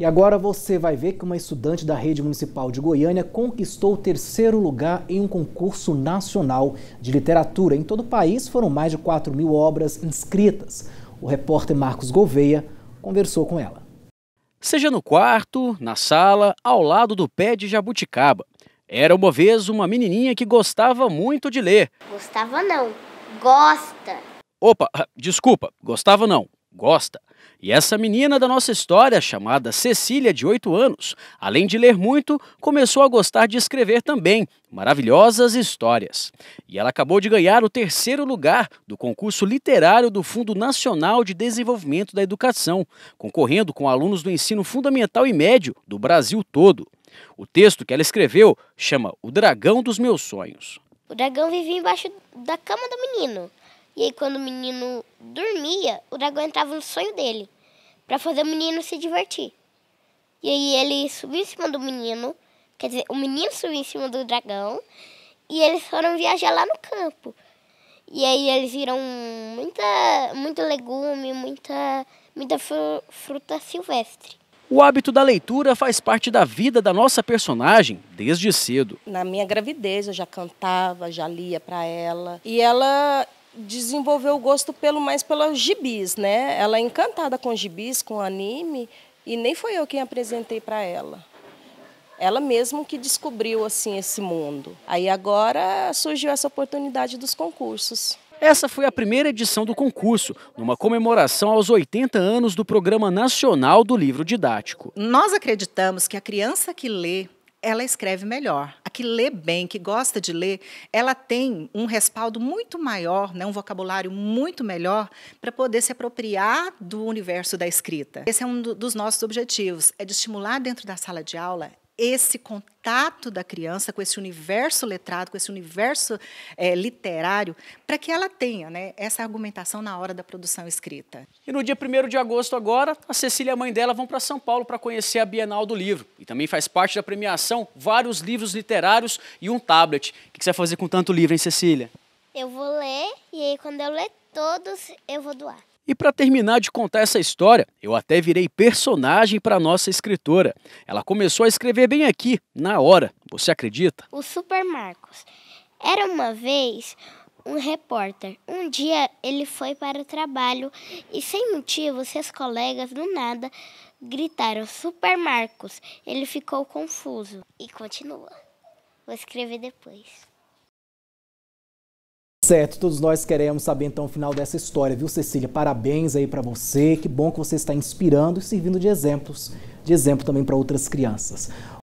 E agora você vai ver que uma estudante da rede municipal de Goiânia conquistou o terceiro lugar em um concurso nacional de literatura. Em todo o país foram mais de 4 mil obras inscritas. O repórter Marcos Gouveia conversou com ela. Seja no quarto, na sala, ao lado do pé de jabuticaba. Era uma vez uma menininha que gostava muito de ler. Gostava não, gosta. Opa, ah, desculpa, gostava não, gosta. E essa menina da nossa história, chamada Cecília, de 8 anos, além de ler muito, começou a gostar de escrever também maravilhosas histórias. E ela acabou de ganhar o terceiro lugar do concurso literário do Fundo Nacional de Desenvolvimento da Educação, concorrendo com alunos do ensino fundamental e médio do Brasil todo. O texto que ela escreveu chama O Dragão dos Meus Sonhos. O dragão vivia embaixo da cama do menino. E aí, quando o menino dormia, o dragão entrava no sonho dele para fazer o menino se divertir. E aí ele subiu em cima do menino, quer dizer, o menino subiu em cima do dragão e eles foram viajar lá no campo. E aí eles viram muita, muito legume, muita, muita fruta silvestre. O hábito da leitura faz parte da vida da nossa personagem desde cedo. Na minha gravidez eu já cantava, já lia para ela. E ela desenvolveu o gosto pelo mais pelos gibis, né? Ela é encantada com gibis, com anime, e nem foi eu quem apresentei para ela. Ela mesma que descobriu assim esse mundo. Aí agora surgiu essa oportunidade dos concursos. Essa foi a primeira edição do concurso, numa comemoração aos 80 anos do Programa Nacional do Livro Didático. Nós acreditamos que a criança que lê, ela escreve melhor que lê bem, que gosta de ler, ela tem um respaldo muito maior, né, um vocabulário muito melhor para poder se apropriar do universo da escrita. Esse é um do, dos nossos objetivos, é de estimular dentro da sala de aula esse contato da criança com esse universo letrado, com esse universo é, literário, para que ela tenha né, essa argumentação na hora da produção escrita. E no dia 1 de agosto agora, a Cecília e a mãe dela vão para São Paulo para conhecer a Bienal do Livro. E também faz parte da premiação vários livros literários e um tablet. O que você vai fazer com tanto livro, hein, Cecília? Eu vou ler e aí quando eu ler todos, eu vou doar. E para terminar de contar essa história, eu até virei personagem para nossa escritora. Ela começou a escrever bem aqui, na hora. Você acredita? O Super Marcos. Era uma vez um repórter. Um dia ele foi para o trabalho e sem motivo seus colegas do nada gritaram Super Marcos. Ele ficou confuso e continua. Vou escrever depois. Certo, todos nós queremos saber então o final dessa história, viu, Cecília? Parabéns aí para você. Que bom que você está inspirando e servindo de exemplos, de exemplo também para outras crianças.